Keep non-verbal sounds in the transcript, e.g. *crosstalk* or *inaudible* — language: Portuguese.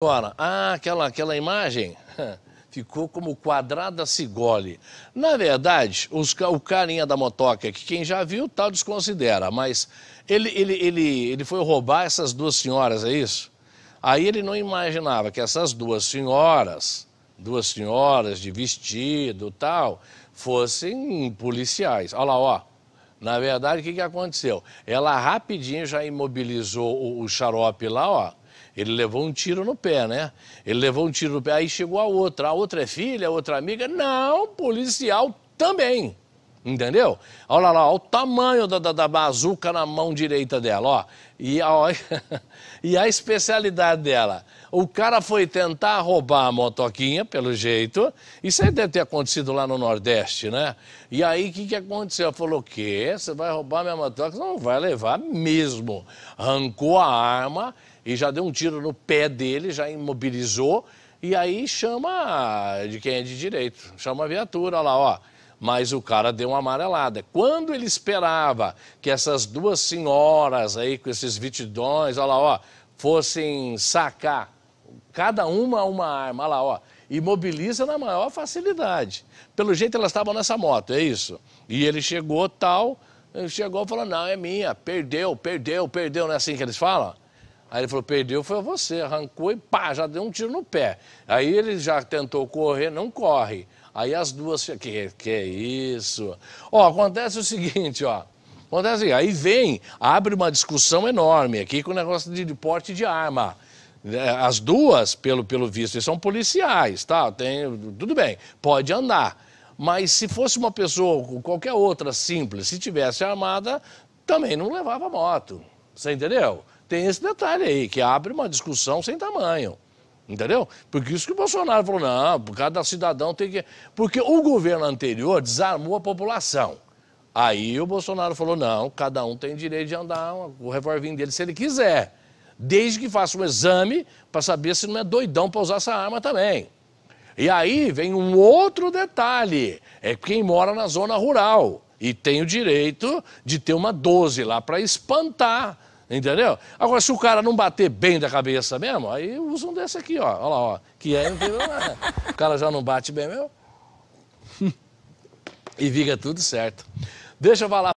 Agora, ah, aquela, aquela imagem *laughs* ficou como quadrada cigole. Na verdade, os, o carinha da motoca, que quem já viu, tal desconsidera, mas ele, ele, ele, ele foi roubar essas duas senhoras, é isso? Aí ele não imaginava que essas duas senhoras, duas senhoras de vestido tal, fossem policiais. Olha lá, ó. Na verdade, o que, que aconteceu? Ela rapidinho já imobilizou o, o xarope lá, ó ele levou um tiro no pé, né? Ele levou um tiro no pé, aí chegou a outra. A outra é filha, a outra amiga. Não, policial também. Entendeu? Olha lá, olha o tamanho da, da, da bazuca na mão direita dela, ó. E a, ó, *laughs* e a especialidade dela. O cara foi tentar roubar a motoquinha, pelo jeito. Isso aí deve ter acontecido lá no Nordeste, né? E aí, o que, que aconteceu? Falou, o quê? Você vai roubar minha motoca? Não, vai levar mesmo. Arrancou a arma e já deu um tiro no pé dele, já imobilizou. E aí chama de quem é de direito. Chama a viatura, olha lá, ó mas o cara deu uma amarelada. Quando ele esperava que essas duas senhoras aí, com esses vitidões, olha lá, ó, fossem sacar cada uma uma arma, olha lá, ó, e mobiliza na maior facilidade. Pelo jeito elas estavam nessa moto, é isso. E ele chegou tal, chegou e falou, não, é minha, perdeu, perdeu, perdeu, não é assim que eles falam? Aí ele falou, perdeu, foi você, arrancou e pá, já deu um tiro no pé. Aí ele já tentou correr, não corre. Aí as duas ficam, que, que é isso? Ó, acontece o seguinte, ó. Acontece, aí vem, abre uma discussão enorme aqui com o negócio de, porte de arma. É, as duas, pelo, pelo visto, são policiais, tá? Tem, tudo bem, pode andar. Mas se fosse uma pessoa, qualquer outra simples, se tivesse armada, também não levava moto. Você entendeu? Tem esse detalhe aí, que abre uma discussão sem tamanho. Entendeu? Porque isso que o Bolsonaro falou, não, Cada cidadão tem que. Porque o governo anterior desarmou a população. Aí o Bolsonaro falou: não, cada um tem direito de andar o revolvinho dele se ele quiser. Desde que faça um exame para saber se não é doidão para usar essa arma também. E aí vem um outro detalhe: é quem mora na zona rural e tem o direito de ter uma 12 lá para espantar Entendeu? Agora, se o cara não bater bem da cabeça mesmo, aí usa um desse aqui, ó. Olha lá, ó. Que é, é. o cara já não bate bem mesmo. *laughs* E fica tudo certo. Deixa eu falar.